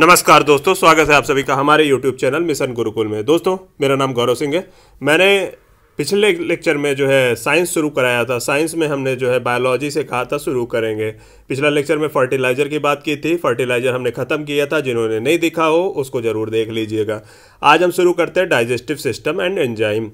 नमस्कार दोस्तों स्वागत है आप सभी का हमारे YouTube चैनल मिशन गुरुकुल में दोस्तों मेरा नाम गौरव सिंह है मैंने पिछले लेक्चर में जो है साइंस शुरू कराया था साइंस में हमने जो है बायोलॉजी से कहा था शुरू करेंगे पिछला लेक्चर में फर्टिलाइज़र की बात की थी फर्टिलाइज़र हमने ख़त्म किया था जिन्होंने नहीं दिखा हो उसको ज़रूर देख लीजिएगा आज हम शुरू करते हैं डाइजेस्टिव सिस्टम एंड एंजाइम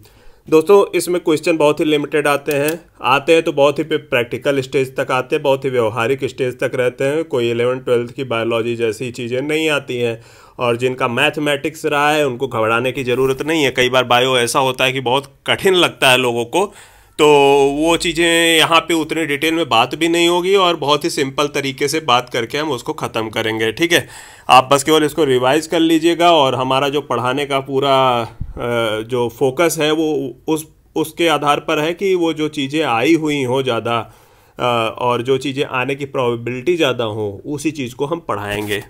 दोस्तों इसमें क्वेश्चन बहुत ही लिमिटेड आते हैं आते हैं तो बहुत ही प्रैक्टिकल स्टेज तक आते हैं बहुत ही व्यवहारिक स्टेज तक रहते हैं कोई इलेवन ट्वेल्थ की बायोलॉजी जैसी चीज़ें नहीं आती हैं और जिनका मैथमेटिक्स रहा है उनको घबराने की ज़रूरत नहीं है कई बार बायो ऐसा होता है कि बहुत कठिन लगता है लोगों को तो वो चीज़ें यहाँ पे उतनी डिटेल में बात भी नहीं होगी और बहुत ही सिंपल तरीके से बात करके हम उसको ख़त्म करेंगे ठीक है आप बस केवल इसको रिवाइज़ कर लीजिएगा और हमारा जो पढ़ाने का पूरा जो फोकस है वो उस उसके आधार पर है कि वो जो चीज़ें आई हुई हों ज़्यादा और जो चीज़ें आने की प्रोबेबिलिटी ज़्यादा हो उसी चीज़ को हम पढ़ाएंगे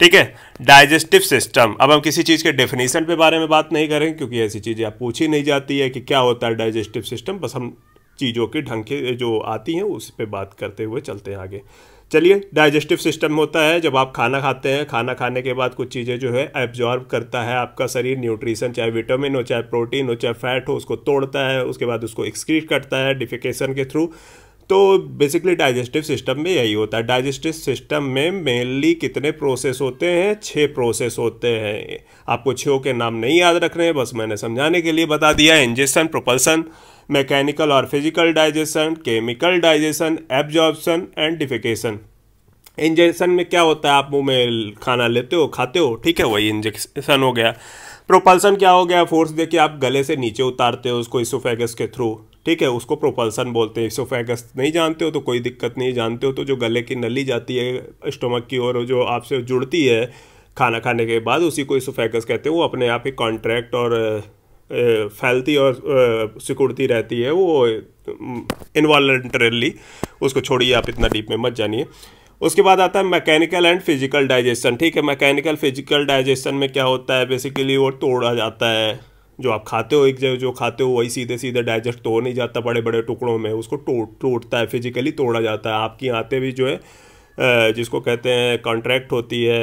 ठीक है डाइजेस्टिव सिस्टम अब हम किसी चीज़ के डेफिनेशन पे बारे में बात नहीं करेंगे क्योंकि ऐसी चीज़ें आप पूछी नहीं जाती है कि क्या होता है डाइजेस्टिव सिस्टम बस हम चीज़ों के ढंग के जो आती हैं उस पर बात करते हुए चलते हैं आगे चलिए डाइजेस्टिव सिस्टम होता है जब आप खाना खाते हैं खाना खाने के बाद कुछ चीज़ें जो है एब्जॉर्ब करता है आपका शरीर न्यूट्रिशन चाहे विटामिन हो चाहे प्रोटीन हो चाहे फैट हो उसको तोड़ता है उसके बाद उसको एक्सक्रीट करता है डिफिकेशन के थ्रू तो बेसिकली डाइजेस्टिव सिस्टम में यही होता है डाइजेस्टिव सिस्टम में मेनली कितने प्रोसेस होते हैं छः प्रोसेस होते हैं आपको छो के नाम नहीं याद रख रहे हैं बस मैंने समझाने के लिए बता दिया इंजेक्शन प्रोपल्सन मैकेनिकल और physical digestion chemical digestion absorption and defecation injection में क्या होता है आप मुंह में खाना लेते हो खाते हो ठीक है वही इंजेक्शन हो गया प्रोपल्सन क्या हो गया फोर्स देखिए आप गले से नीचे उतारते हो उसको इसोफेगस के थ्रू ठीक है उसको प्रोपल्सन बोलते हैं इसोफेगस नहीं जानते हो तो कोई दिक्कत नहीं जानते हो तो जो गले की नली जाती है स्टोमक की ओर जो आपसे जुड़ती है खाना खाने के बाद उसी को इसोफेगस कहते हैं वो अपने आप ही कॉन्ट्रैक्ट और फैलती और सिकुड़ती रहती है वो इन्वॉलेंट्रली उसको छोड़िए आप इतना डीप में मत जानिए उसके बाद आता है मैकेनिकल एंड फिजिकल डाइजेशन ठीक है मैकेनिकल फिजिकल डाइजेशन में क्या होता है बेसिकली वो तोड़ा जाता है जो आप खाते हो एक जगह जो खाते हो वही सीधे सीधे डाइजेस्ट तो नहीं जाता बड़े बड़े टुकड़ों में उसको टूट टूटता है फिजिकली तोड़ा जाता है आपकी आते भी जो है जिसको कहते हैं कॉन्ट्रैक्ट होती है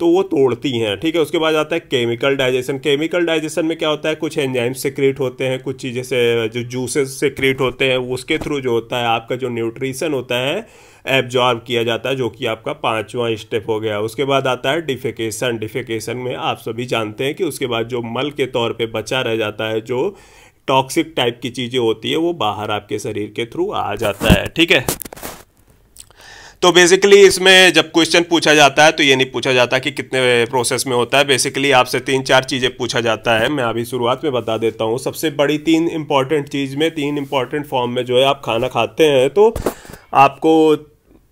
तो वो तोड़ती हैं ठीक है उसके बाद आता है केमिकल डाइजेशन केमिकल डाइजेशन में क्या होता है कुछ एंजाइम सिक्रेट होते हैं कुछ चीज़ें से जो जूसेस सिक्रेट होते हैं उसके थ्रू जो होता है आपका जो न्यूट्रिशन होता है एब्जॉर्ब किया जाता है जो कि आपका पाँचवा स्टेप हो गया उसके बाद आता है डिफिकेशन डिफिकेशन में आप सभी जानते हैं कि उसके बाद जो मल के तौर पर बचा रह जाता है जो टॉक्सिक टाइप की चीज़ें होती है वो बाहर आपके शरीर के थ्रू आ जाता है ठीक है तो बेसिकली इसमें जब क्वेश्चन पूछा जाता है तो ये नहीं पूछा जाता कि कितने प्रोसेस में होता है बेसिकली आपसे तीन चार चीज़ें पूछा जाता है मैं अभी शुरुआत में बता देता हूँ सबसे बड़ी तीन इंपॉर्टेंट चीज़ में तीन इंपॉर्टेंट फॉर्म में जो है आप खाना खाते हैं तो आपको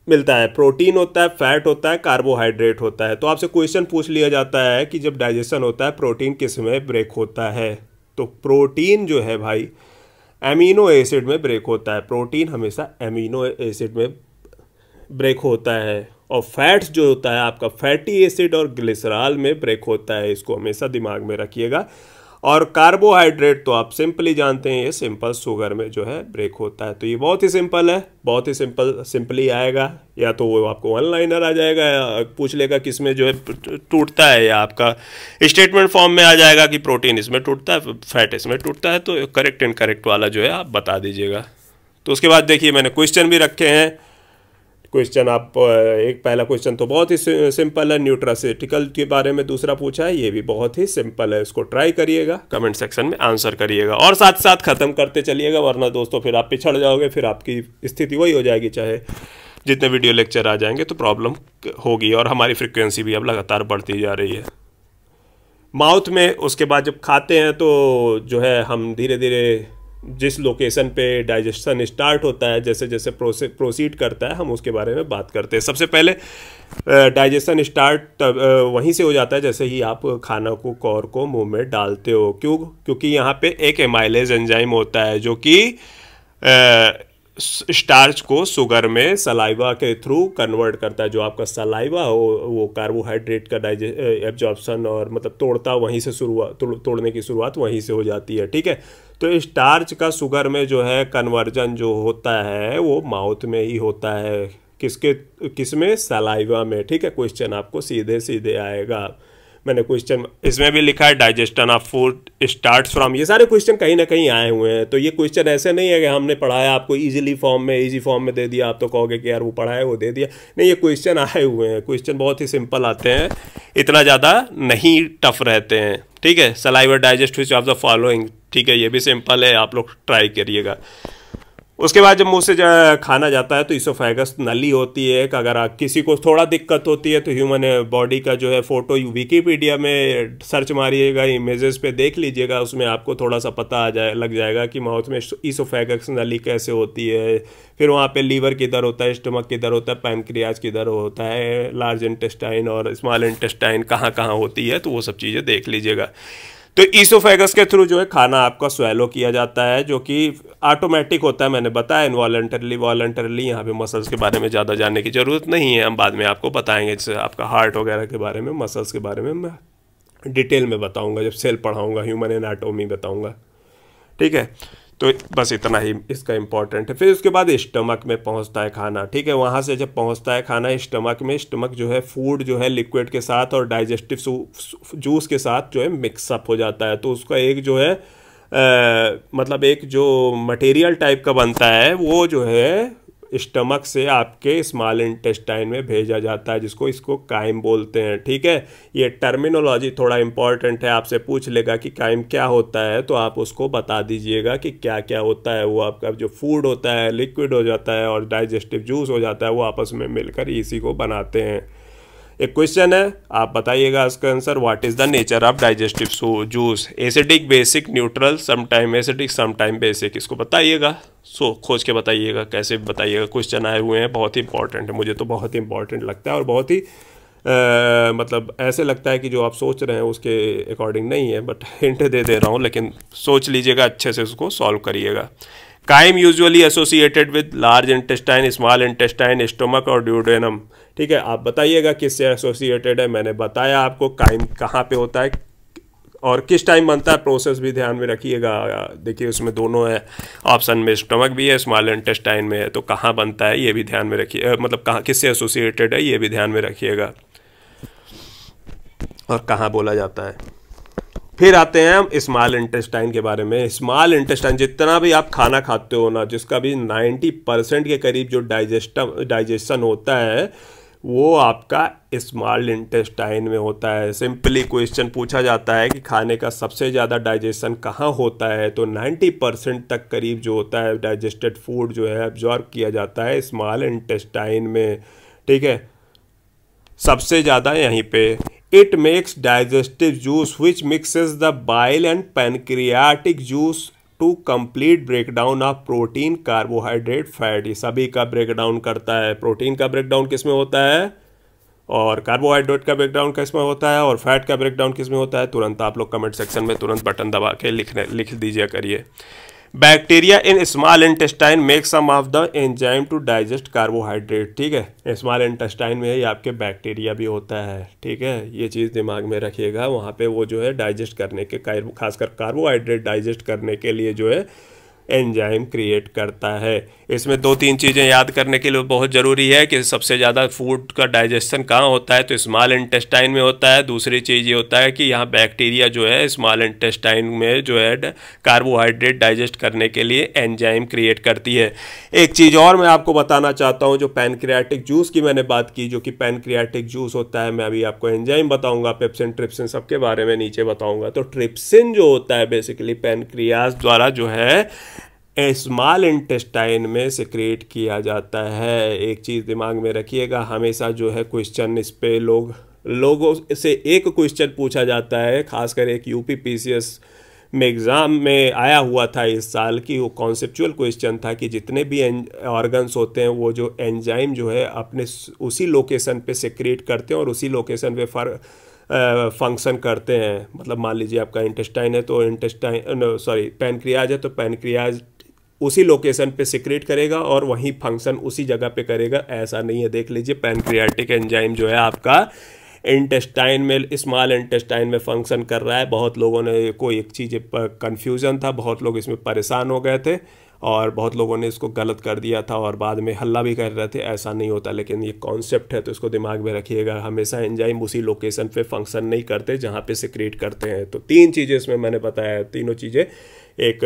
मिलता है प्रोटीन होता है फैट होता है कार्बोहाइड्रेट होता है तो आपसे क्वेश्चन पूछ लिया जाता है कि जब डाइजेशन होता है प्रोटीन किस में ब्रेक होता है तो प्रोटीन जो है भाई एमिनो एसिड में ब्रेक होता है प्रोटीन हमेशा एमिनो एसिड में ब्रेक होता है और फैट्स जो होता है आपका फैटी एसिड और ग्लिसराल में ब्रेक होता है इसको हमेशा दिमाग में रखिएगा और कार्बोहाइड्रेट तो आप सिंपली जानते हैं ये सिंपल शुगर में जो है ब्रेक होता है तो ये बहुत ही सिंपल है बहुत ही सिंपल सिंपली आएगा या तो वो आपको वन लाइनर आ जाएगा या पूछ लेगा किस में जो है टूटता है या आपका स्टेटमेंट फॉर्म में आ जाएगा कि प्रोटीन इसमें टूटता है फैट इसमें टूटता है तो करेक्ट एंड करेक्ट वाला जो है आप बता दीजिएगा तो उसके बाद देखिए मैंने क्वेश्चन भी रखे हैं क्वेश्चन आप एक पहला क्वेश्चन तो बहुत ही सिंपल है न्यूट्रासिटिकल के बारे में दूसरा पूछा है ये भी बहुत ही सिंपल है इसको ट्राई करिएगा कमेंट सेक्शन में आंसर करिएगा और साथ साथ खत्म करते चलिएगा वरना दोस्तों फिर आप पिछड़ जाओगे फिर आपकी स्थिति वही हो जाएगी चाहे जितने वीडियो लेक्चर आ जाएंगे तो प्रॉब्लम होगी और हमारी फ्रिक्वेंसी भी अब लगातार बढ़ती जा रही है माउथ में उसके बाद जब खाते हैं तो जो है हम धीरे धीरे जिस लोकेशन पे डाइजेशन स्टार्ट होता है जैसे जैसे प्रोसीड करता है हम उसके बारे में बात करते हैं सबसे पहले डाइजेशन स्टार्ट वहीं से हो जाता है जैसे ही आप खाना को कौर को मुंह में डालते हो क्यों क्योंकि यहाँ पे एक एमाइलेज एंजाइम होता है जो कि स्टार्च को शुगर में सलाइवा के थ्रू कन्वर्ट करता है जो आपका सलाइवा हो वो कार्बोहाइड्रेट का डाइजे एब्जॉर्बसन और मतलब तोड़ता वहीं से शुरुआत तोड़ने की शुरुआत वहीं से हो जाती है ठीक है तो स्टार्च का शुगर में जो है कन्वर्जन जो होता है वो माउथ में ही होता है किसके किस में सलाइवा में ठीक है क्वेश्चन आपको सीधे सीधे आएगा मैंने क्वेश्चन इसमें भी लिखा है digestion of food start from ये सारे क्वेश्चन कहीं ना कहीं आए हुए हैं तो ये क्वेश्चन ऐसे नहीं है कि हमने पढ़ाया आपको ईजिली फॉर्म में इजी फॉर्म में दे दिया आप तो कहोगे कि यार वो पढ़ाया वो दे दिया नहीं ये क्वेश्चन आए हुए हैं क्वेश्चन बहुत ही सिंपल आते हैं इतना ज़्यादा नहीं टफ रहते हैं ठीक है salivary digest which of the following ठीक है ये भी सिंपल है आप लोग ट्राई करिएगा उसके बाद जब मुंह से खाना जाता है तो इसोफेगस नली होती है कि अगर किसी को थोड़ा दिक्कत होती है तो ह्यूमन बॉडी का जो है फ़ोटो विकीपीडिया में सर्च मारिएगा इमेजेस पे देख लीजिएगा उसमें आपको थोड़ा सा पता आ जाए लग जाएगा कि माउथ में इसोफेगस नली कैसे होती है फिर वहाँ पे लीवर किधर होता है स्टमक किधर होता है पैनक्रियाज किधर होता है लार्ज इंटेस्टाइन और स्मॉल इंटेस्टाइन कहाँ कहाँ होती है तो वो सब चीज़ें देख लीजिएगा तो ईसोफेगस के थ्रू जो है खाना आपका स्वेलो किया जाता है जो कि ऑटोमेटिक होता है मैंने बताया इनवॉलेंटरली वॉलेंटरली यहाँ पे मसल्स के बारे में ज़्यादा जानने की ज़रूरत नहीं है हम बाद में आपको बताएंगे जैसे आपका हार्ट वगैरह के बारे में मसल्स के बारे में मैं डिटेल में बताऊँगा जब सेल पढ़ाऊँगा ह्यूमन एनाटोमी बताऊँगा ठीक है तो बस इतना ही इसका इम्पॉर्टेंट है फिर उसके बाद स्टमक में पहुंचता है खाना ठीक है वहाँ से जब पहुंचता है खाना स्टमक में स्टमक जो है फूड जो है लिक्विड के साथ और डाइजेस्टिव जूस के साथ जो है मिक्सअप हो जाता है तो उसका एक जो है आ, मतलब एक जो मटेरियल टाइप का बनता है वो जो है स्टमक से आपके स्मॉल इंटेस्टाइन में भेजा जाता है जिसको इसको कायम बोलते हैं ठीक है ये टर्मिनोलॉजी थोड़ा इंपॉर्टेंट है आपसे पूछ लेगा कि कायम क्या होता है तो आप उसको बता दीजिएगा कि क्या क्या होता है वो आपका जो फूड होता है लिक्विड हो जाता है और डाइजेस्टिव जूस हो जाता है वो आपस में मिलकर इसी को बनाते हैं एक क्वेश्चन है आप बताइएगा इसका answer what is the nature of digestive juice acidic basic neutral sometime acidic sometime basic इसको बताइएगा सो so, खोज के बताइएगा कैसे बताइएगा क्वेश्चन आए हुए हैं बहुत ही इंपॉर्टेंट है मुझे तो बहुत ही इंपॉर्टेंट लगता है और बहुत ही आ, मतलब ऐसे लगता है कि जो आप सोच रहे हैं उसके अकॉर्डिंग नहीं है बट हिंट दे दे रहा हूँ लेकिन सोच लीजिएगा अच्छे से उसको सॉल्व करिएगा chyme usually associated with large intestine small intestine stomach और ड्यूडेनम ठीक है आप बताइएगा किससे एसोसिएटेड है मैंने बताया आपको काइम कहाँ पे होता है और किस टाइम बनता है प्रोसेस भी ध्यान में रखिएगा देखिए उसमें दोनों है ऑप्शन में स्टमक भी है स्मॉल इंटेस्टाइन में है तो कहाँ बनता है ये भी ध्यान में रखिए मतलब कहाँ किससे एसोसिएटेड है ये भी ध्यान में रखिएगा और कहाँ बोला जाता है फिर आते हैं हम स्मॉल इंटेस्टाइन के बारे में स्मॉल इंटेस्टाइन जितना भी आप खाना खाते हो ना जिसका भी 90 परसेंट के करीब जो डाइजेस्टम डाइजेशन होता है वो आपका स्मॉल इंटेस्टाइन में होता है सिंपली क्वेश्चन पूछा जाता है कि खाने का सबसे ज़्यादा डाइजेशन कहाँ होता है तो 90 परसेंट तक करीब जो होता है डाइजेस्टेड फूड जो है एब्जॉर्ब किया जाता है स्मॉल इंटेस्टाइन में ठीक है सबसे ज़्यादा यहीं पे it makes digestive juice which mixes the bile and pancreatic juice to complete breakdown of protein carbohydrate fat ये सभी का ब्रेकडाउन करता है प्रोटीन का ब्रेकडाउन किस में होता है और कार्बोहाइड्रेट का ब्रेकडाउन किस में होता है और फैट का ब्रेकडाउन किस में होता है तुरंत आप लोग कमेंट सेक्शन में तुरंत बटन दबा के लिखने लिख दीजिए करिए bacteria in small intestine make some of the enzyme to digest carbohydrate ठीक है स्मॉल इंटेस्टाइन में ही आपके बैक्टीरिया भी होता है ठीक है ये चीज़ दिमाग में रखिएगा वहाँ पे वो जो है डाइजेस्ट करने के खासकर कार्बोहाइड्रेट डाइजेस्ट करने के लिए जो है एंजाइम क्रिएट करता है इसमें दो तीन चीज़ें याद करने के लिए बहुत ज़रूरी है कि सबसे ज़्यादा फूड का डाइजेशन कहाँ होता है तो स्मॉल इंटेस्टाइन में होता है दूसरी चीज़ ये होता है कि यहाँ बैक्टीरिया जो है स्मॉल इंटेस्टाइन में जो है कार्बोहाइड्रेट डाइजेस्ट करने के लिए एंजाइम क्रिएट करती है एक चीज़ और मैं आपको बताना चाहता हूँ जो पैनक्रियाटिक जूस की मैंने बात की जो कि पैनक्रियाटिक जूस होता है मैं अभी आपको एंजाइम बताऊँगा पेप्सिन ट्रिप्सिन सबके बारे में नीचे बताऊँगा तो ट्रिप्सिन जो होता है बेसिकली पैनक्रियाज द्वारा जो है स्मॉल इंटेस्टाइन में सिक्रेट किया जाता है एक चीज़ दिमाग में रखिएगा हमेशा जो है क्वेश्चन इस पर लोग लोगों से एक क्वेश्चन पूछा जाता है खासकर एक यू सी एस में एग्ज़ाम में आया हुआ था इस साल की वो कॉन्सेप्चुअल क्वेश्चन था कि जितने भी ऑर्गन्स होते हैं वो जो एंजाइम जो है अपने उसी लोकेशन पे सिक्रिएट करते हैं और उसी लोकेशन पे फर फंक्शन करते हैं मतलब मान लीजिए आपका इंटेस्टाइन है तो इंटेस्टाइन सॉरी पेनक्रियाज है तो पेनक्रियाज उसी लोकेशन पे सिक्रेट करेगा और वहीं फंक्शन उसी जगह पे करेगा ऐसा नहीं है देख लीजिए पैनक्रियाटिक एंजाइम जो है आपका इंटेस्टाइन में स्मॉल इंटेस्टाइन में फंक्शन कर रहा है बहुत लोगों ने कोई एक चीज़ कन्फ्यूज़न था बहुत लोग इसमें परेशान हो गए थे और बहुत लोगों ने इसको गलत कर दिया था और बाद में हल्ला भी कर रहे थे ऐसा नहीं होता लेकिन ये कॉन्सेप्ट है तो इसको दिमाग में रखिएगा हमेशा एंजाइम उसी लोकेशन पे फंक्शन नहीं करते जहाँ पे सिक्रेट करते हैं तो तीन चीज़ें इसमें मैंने बताया तीनों चीज़ें एक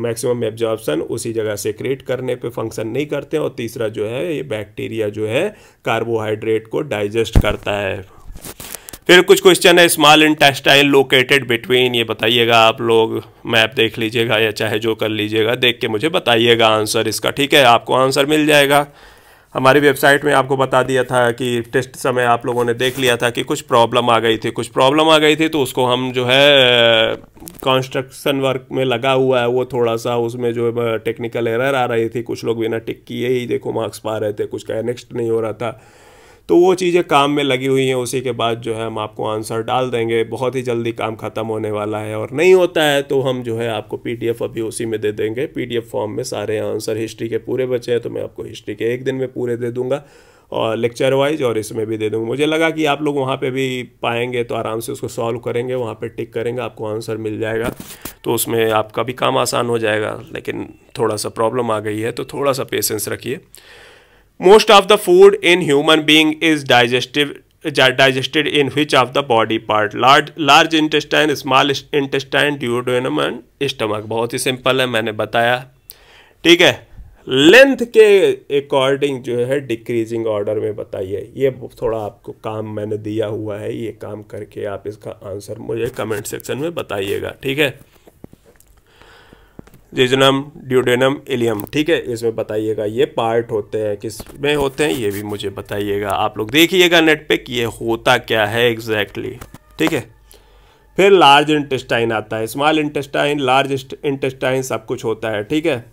मैक्सिमम एब्जॉर्बसन उसी जगह से क्रिएट करने पे फंक्शन नहीं करते हैं और तीसरा जो है ये बैक्टीरिया जो है कार्बोहाइड्रेट को डाइजेस्ट करता है फिर कुछ क्वेश्चन है स्मॉल इंटेस्टाइन लोकेटेड बिटवीन ये बताइएगा आप लोग मैप देख लीजिएगा या चाहे जो कर लीजिएगा देख के मुझे बताइएगा आंसर इसका ठीक है आपको आंसर मिल जाएगा हमारी वेबसाइट में आपको बता दिया था कि टेस्ट समय आप लोगों ने देख लिया था कि कुछ प्रॉब्लम आ गई थी कुछ प्रॉब्लम आ गई थी तो उसको हम जो है कंस्ट्रक्शन वर्क में लगा हुआ है वो थोड़ा सा उसमें जो है टेक्निकल एरर आ रही थी कुछ लोग बिना टिक किए ही देखो मार्क्स पा रहे थे कुछ का नेक्स्ट नहीं हो रहा था तो वो चीज़ें काम में लगी हुई हैं उसी के बाद जो है हम आपको आंसर डाल देंगे बहुत ही जल्दी काम ख़त्म होने वाला है और नहीं होता है तो हम जो है आपको पी अभी उसी में दे देंगे पी फॉर्म में सारे आंसर हिस्ट्री के पूरे बचे हैं तो मैं आपको हिस्ट्री के एक दिन में पूरे दे दूँगा और लेक्चर वाइज और इसमें भी दे दूँगा मुझे लगा कि आप लोग वहाँ पे भी पाएंगे तो आराम से उसको सॉल्व करेंगे वहाँ पे टिक करेंगे आपको आंसर मिल जाएगा तो उसमें आपका भी काम आसान हो जाएगा लेकिन थोड़ा सा प्रॉब्लम आ गई है तो थोड़ा सा पेशेंस रखिए most of the food in human being is digestive digested in which of the body part large large intestine small intestine duodenum stomach बहुत ही सिंपल है मैंने बताया ठीक है लेंथ के अकॉर्डिंग जो है डिक्रीजिंग ऑर्डर में बताइए ये थोड़ा आपको काम मैंने दिया हुआ है ये काम करके आप इसका आंसर मुझे कमेंट सेक्शन में बताइएगा ठीक है रिजनम ड्यूडेनम एलियम ठीक है इसमें बताइएगा ये पार्ट होते हैं किस में होते हैं ये भी मुझे बताइएगा आप लोग देखिएगा नेट पे कि ये होता क्या है एग्जैक्टली exactly, ठीक है फिर लार्ज इंटेस्टाइन आता है स्मॉल इंटेस्टाइन लार्ज इंटेस्टाइन सब कुछ होता है ठीक है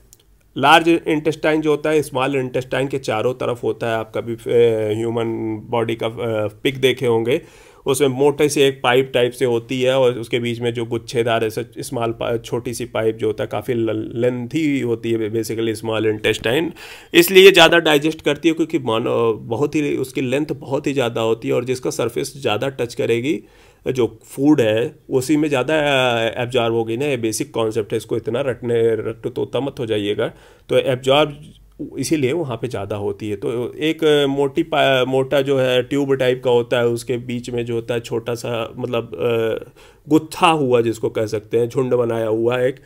लार्ज इंटेस्टाइन जो होता है स्मॉल इंटेस्टाइन के चारों तरफ होता है आप कभी ह्यूमन बॉडी का पिक देखे होंगे उसमें मोटे से एक पाइप टाइप से होती है और उसके बीच में जो गुच्छेदार ऐसा स्मॉल छोटी सी पाइप जो होता है काफ़ी लेंथी होती है बेसिकली स्मॉल इंटेस्टाइन इसलिए ज़्यादा डाइजेस्ट करती है क्योंकि मानो बहुत ही उसकी लेंथ बहुत ही ज़्यादा होती है और जिसका सर्फेस ज़्यादा टच करेगी जो फूड है उसी में ज़्यादा एब्जॉर्ब होगी ना ये बेसिक कॉन्सेप्ट है इसको इतना रटने रट तोता मत हो जाइएगा तो एब्जॉर्ब इसीलिए वहाँ पे ज़्यादा होती है तो एक मोटी मोटा जो है ट्यूब टाइप का होता है उसके बीच में जो होता है छोटा सा मतलब गुत्था हुआ जिसको कह सकते हैं झुंड बनाया हुआ एक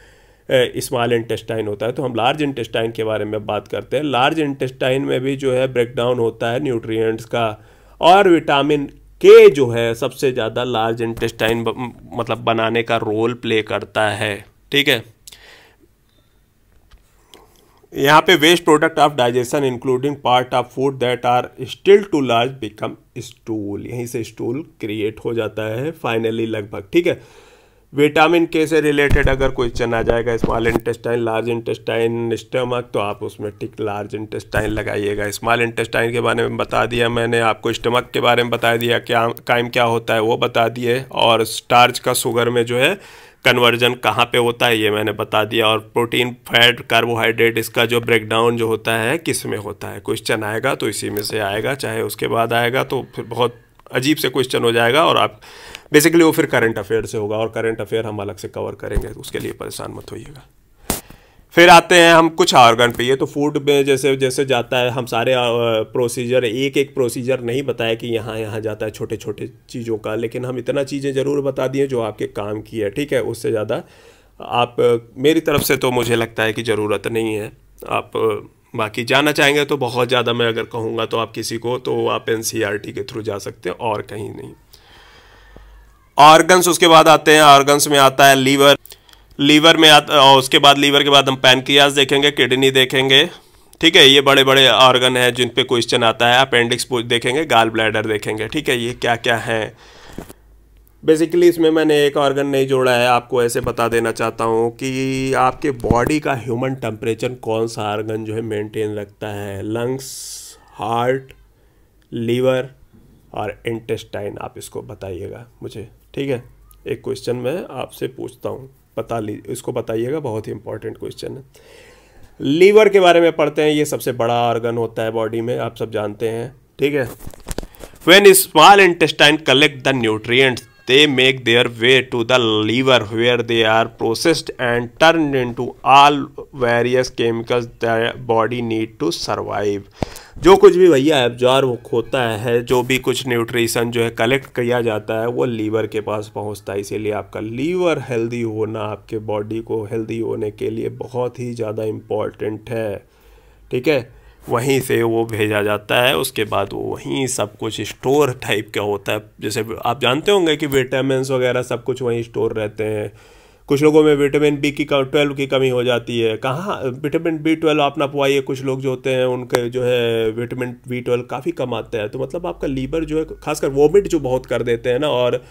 स्मॉल इंटेस्टाइन होता है तो हम लार्ज इंटेस्टाइन के बारे में बात करते हैं लार्ज इंटेस्टाइन में भी जो है ब्रेकडाउन होता है न्यूट्रियट्स का और विटामिन के जो है सबसे ज़्यादा लार्ज इंटेस्टाइन मतलब बनाने का रोल प्ले करता है ठीक है यहाँ पे waste product of digestion including part of food that are still too large become stool यहीं से स्टूल क्रिएट हो जाता है फाइनली लगभग ठीक है विटामिन के से रिलेटेड अगर क्वेश्चन आ जाएगा small intestine large intestine stomach तो आप उसमें टिक लार्ज इंटेस्टाइन लगाइएगा स्मॉल इंटेस्टाइन के बारे में बता दिया मैंने आपको स्टमक के बारे में बता दिया क्या कायम क्या होता है वो बता दिए और स्टार्च का शुगर में जो है कन्वर्जन कहाँ पे होता है ये मैंने बता दिया और प्रोटीन फैट कार्बोहाइड्रेट इसका जो ब्रेकडाउन जो होता है किस में होता है क्वेश्चन आएगा तो इसी में से आएगा चाहे उसके बाद आएगा तो फिर बहुत अजीब से क्वेश्चन हो जाएगा और आप बेसिकली वो फिर करंट अफेयर से होगा और करंट अफेयर हम अलग से कवर करेंगे उसके लिए परेशान मत होइएगा फिर आते हैं हम कुछ ऑर्गन पे ये तो फूड में जैसे जैसे जाता है हम सारे प्रोसीजर एक एक प्रोसीजर नहीं बताया कि यहाँ यहाँ जाता है छोटे छोटे चीज़ों का लेकिन हम इतना चीज़ें ज़रूर बता दिए जो आपके काम की है ठीक है उससे ज़्यादा आप मेरी तरफ से तो मुझे लगता है कि ज़रूरत नहीं है आप बाकी जाना चाहेंगे तो बहुत ज़्यादा मैं अगर कहूँगा तो आप किसी को तो आप एन e के थ्रू जा सकते हैं और कहीं नहीं ऑर्गन्स उसके बाद आते हैं ऑर्गन्स में आता है लीवर लीवर में आ, उसके बाद लीवर के बाद हम पैनक्रियाज देखेंगे किडनी देखेंगे ठीक है ये बड़े बड़े ऑर्गन हैं जिन पे क्वेश्चन आता है अपेंडिक्स देखेंगे गाल ब्लैडर देखेंगे ठीक है ये क्या क्या है बेसिकली इसमें मैंने एक ऑर्गन नहीं जोड़ा है आपको ऐसे बता देना चाहता हूँ कि आपके बॉडी का ह्यूमन टेम्परेचर कौन सा ऑर्गन जो है मेंटेन रखता है लंग्स हार्ट लीवर और इंटेस्टाइन आप इसको बताइएगा मुझे ठीक है एक क्वेश्चन मैं आपसे पूछता हूँ बता ली इसको बताइएगा बहुत ही इंपॉर्टेंट क्वेश्चन है लीवर के बारे में पढ़ते हैं ये सबसे बड़ा ऑर्गन होता है बॉडी में आप सब जानते हैं ठीक है when small intestine collect the nutrient they make their way to the liver where they are processed and turn in to all various chemicals the body need to survive जो कुछ भी भैया एब्जॉर्ब होता है जो भी कुछ न्यूट्रिशन जो है कलेक्ट किया जाता है वो लीवर के पास पहुंचता है इसीलिए आपका लीवर हेल्दी होना आपके बॉडी को हेल्दी होने के लिए बहुत ही ज़्यादा इम्पॉर्टेंट है ठीक है वहीं से वो भेजा जाता है उसके बाद वो वहीं सब कुछ स्टोर टाइप का होता है जैसे आप जानते होंगे कि विटामिन वगैरह सब कुछ वहीं स्टोर रहते हैं कुछ लोगों में विटामिन बी की ट्वेल्व की कमी हो जाती है कहाँ विटामिन बी ट्वेल्व आप ना पवाइए कुछ लोग जो होते हैं उनके जो है विटामिन बी ट्वेल्व काफ़ी कम आता है तो मतलब आपका लीवर जो है खासकर वोमिट जो बहुत कर देते हैं ना और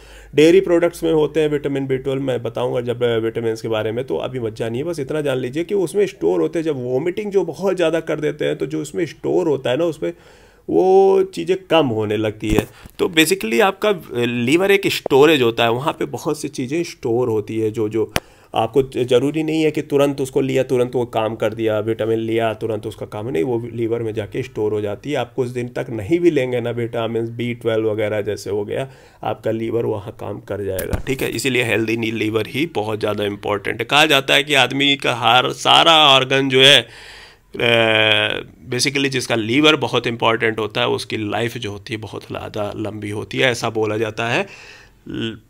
डेयरी प्रोडक्ट्स में होते हैं विटामिन बी ट्वेल्व मैं बताऊँगा जब विटामिन के बारे में तो अभी मत जानिए बस इतना जान लीजिए कि उसमें स्टोर होते हैं जब वोमिटिंग जो बहुत ज़्यादा कर देते हैं तो जो उसमें स्टोर होता है ना उसमें वो चीज़ें कम होने लगती है तो बेसिकली आपका लीवर एक स्टोरेज होता है वहाँ पे बहुत सी चीज़ें स्टोर होती है जो जो आपको ज़रूरी नहीं है कि तुरंत उसको लिया तुरंत वो काम कर दिया विटामिन लिया तुरंत उसका काम नहीं वो लीवर में जाके स्टोर हो जाती है आप कुछ दिन तक नहीं भी लेंगे ना विटामिन बी ट्वेल्व वगैरह जैसे हो गया आपका लीवर वहाँ काम कर जाएगा ठीक है इसीलिए हेल्दी नी लीवर ही बहुत ज़्यादा इंपॉर्टेंट है कहा जाता है कि आदमी का हर सारा ऑर्गन जो है बेसिकली जिसका लीवर बहुत इंपॉर्टेंट होता है उसकी लाइफ जो होती है बहुत ज़्यादा लंबी होती है ऐसा बोला जाता है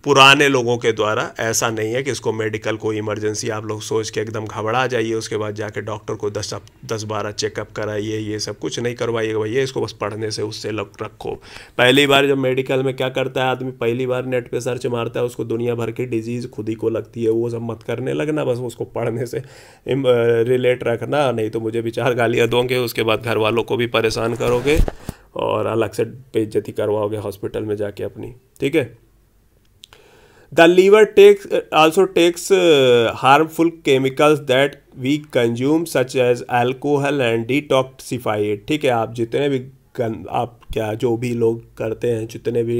पुराने लोगों के द्वारा ऐसा नहीं है कि इसको मेडिकल कोई इमरजेंसी आप लोग सोच के एकदम घबरा जाइए उसके बाद जाके डॉक्टर को दस दस बारह चेकअप कराइए ये सब कुछ नहीं करवाइएगा भैया इसको बस पढ़ने से उससे लग रखो पहली बार जब मेडिकल में क्या करता है आदमी पहली बार नेट पे सर्च मारता है उसको दुनिया भर की डिजीज़ खुद ही को लगती है वो सब मत करने लगना बस उसको पढ़ने से रिलेट रखना नहीं तो मुझे विचार गालियाँ दोगे उसके बाद घर वालों को भी परेशान करोगे और अलग से बेज्जती करवाओगे हॉस्पिटल में जाके अपनी ठीक है the liver takes also takes harmful chemicals that we consume such as alcohol and and ठीक है आप जितने भी आप क्या जो भी लोग करते हैं जितने भी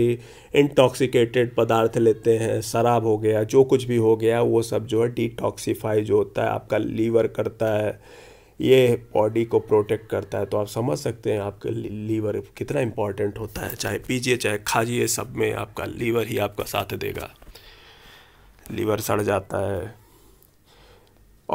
इंटॉक्सिकेटेड पदार्थ लेते हैं शराब हो गया जो कुछ भी हो गया वो सब जो है डिटॉक्सीफाई जो होता है आपका लीवर करता है ये बॉडी को प्रोटेक्ट करता है तो आप समझ सकते हैं आपका लीवर कितना इम्पॉर्टेंट होता है चाहे पीजिए चाहे खाजिए सब में आपका लीवर ही आपका साथ देगा लीवर सड़ जाता है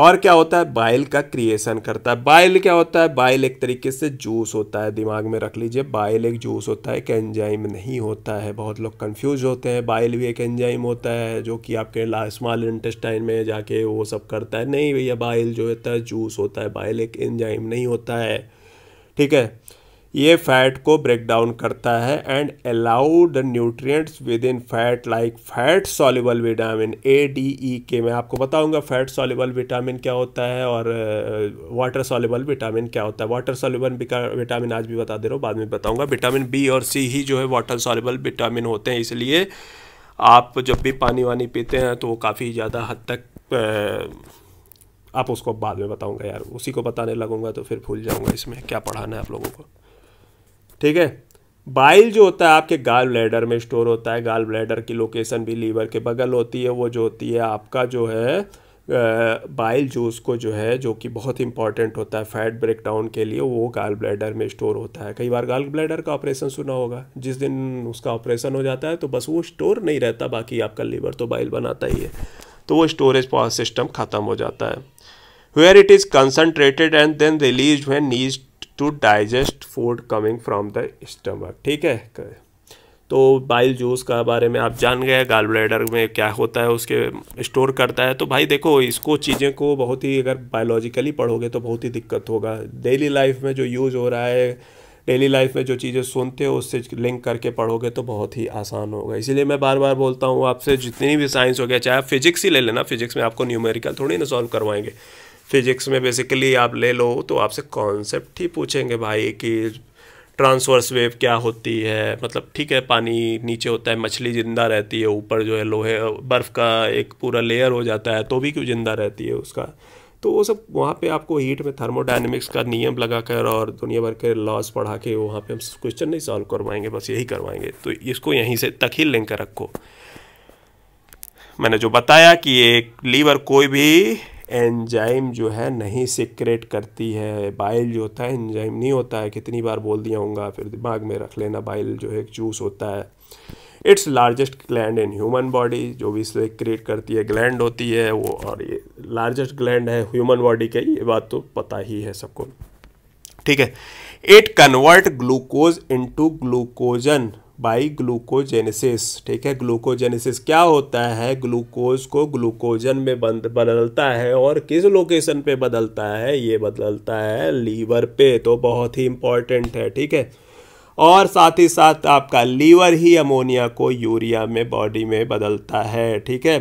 और क्या होता है बाइल का क्रिएशन करता है बाइल क्या होता है बाइल एक तरीके से जूस होता है दिमाग में रख लीजिए बाइल एक जूस होता है एक एंजाइम नहीं होता है बहुत लोग कंफ्यूज होते हैं बाइल भी एक एंजाइम होता है जो कि आपके स्मॉल इंटेस्टाइन में जाके वो सब करता है नहीं भैया बाइल जो होता है जूस होता है बाइल एक एंजाइम नहीं होता है ठीक है ये फैट को ब्रेक डाउन करता है and allow the nutrients with in fat like fat soluble vitamin A D E K मैं आपको बताऊंगा फैट सॉल्युबल विटामिन क्या होता है और वाटर सॉल्युबल विटामिन क्या होता है वाटर सॉल्युबल विटामिन आज भी बता दे रहा हूँ बाद में बताऊँगा विटामिन बी और सी ही जो है वाटर सॉल्युबल विटामिन होते हैं इसलिए आप जब भी पानी वानी पीते हैं तो वो काफ़ी ज़्यादा हद तक uh, आप उसको बाद में बताऊंगा यार उसी को बताने लगूंगा तो फिर भूल जाऊंगा इसमें क्या पढ़ाना है आप लोगों को ठीक है बाइल जो होता है आपके गाल ब्लैडर में स्टोर होता है गाल ब्लैडर की लोकेशन भी लीवर के बगल होती है वो जो होती है आपका जो है बाइल जूस को जो है जो कि बहुत इंपॉर्टेंट होता है फैट ब्रेकडाउन के लिए वो गाल ब्लैडर में स्टोर होता है कई बार गाल ब्लैडर का ऑपरेशन सुना होगा जिस दिन उसका ऑपरेशन हो जाता है तो बस वो स्टोर नहीं रहता बाकी आपका लीवर तो बाइल बनाता ही है तो वो स्टोरेज सिस्टम ख़त्म हो जाता है where it is concentrated and then release when needs to digest food coming from the stomach ठीक है तो बाइल जूस का बारे में आप जान गए गाल ब्लैडर में क्या होता है उसके स्टोर करता है तो भाई देखो इसको चीज़ें को बहुत ही अगर बायोलॉजिकली पढ़ोगे तो बहुत ही दिक्कत होगा डेली लाइफ में जो यूज़ हो रहा है डेली लाइफ में जो चीज़ें सुनते हो उससे लिंक करके पढ़ोगे तो बहुत ही आसान होगा इसीलिए मैं बार बार बोलता हूँ आपसे जितनी भी साइंस हो गया चाहे आप फिजिक्स ही ले लेना फिजिक्स में आपको न्यूमेरिकल थोड़ी ना सॉल्व करवाएंगे फिजिक्स में बेसिकली आप ले लो तो आपसे कॉन्सेप्ट ही पूछेंगे भाई कि ट्रांसवर्स वेव क्या होती है मतलब ठीक है पानी नीचे होता है मछली ज़िंदा रहती है ऊपर जो है लोहे बर्फ़ का एक पूरा लेयर हो जाता है तो भी क्यों ज़िंदा रहती है उसका तो वो सब वहाँ पे आपको हीट में थर्मोडाइनमिक्स का नियम लगा कर और दुनिया भर के लॉज पढ़ा के वहाँ पे हम क्वेश्चन नहीं सॉल्व करवाएंगे बस यही करवाएंगे तो इसको यहीं से तक ही लिंक रखो मैंने जो बताया कि एक लीवर कोई भी एंजाइम जो है नहीं सिक्रेट करती है बाइल जो होता है एंजाइम नहीं होता है कितनी बार बोल दिया हूँ फिर दिमाग में रख लेना बाइल जो है जूस होता है it's largest gland in human body जो भी इसे क्रिएट करती है ग्लैंड होती है वो और ये लार्जेस्ट ग्लैंड है ह्यूमन बॉडी का ये बात तो पता ही है सबको ठीक है it convert glucose into glycogen by glycogenesis ठीक है ग्लूकोजेनेसिस क्या होता है ग्लूकोज को ग्लूकोजन में बंद बदलता है और किस लोकेशन पे बदलता है ये बदलता है लीवर पे तो बहुत ही इंपॉर्टेंट है ठीक है और साथ ही साथ आपका लीवर ही अमोनिया को यूरिया में बॉडी में बदलता है ठीक है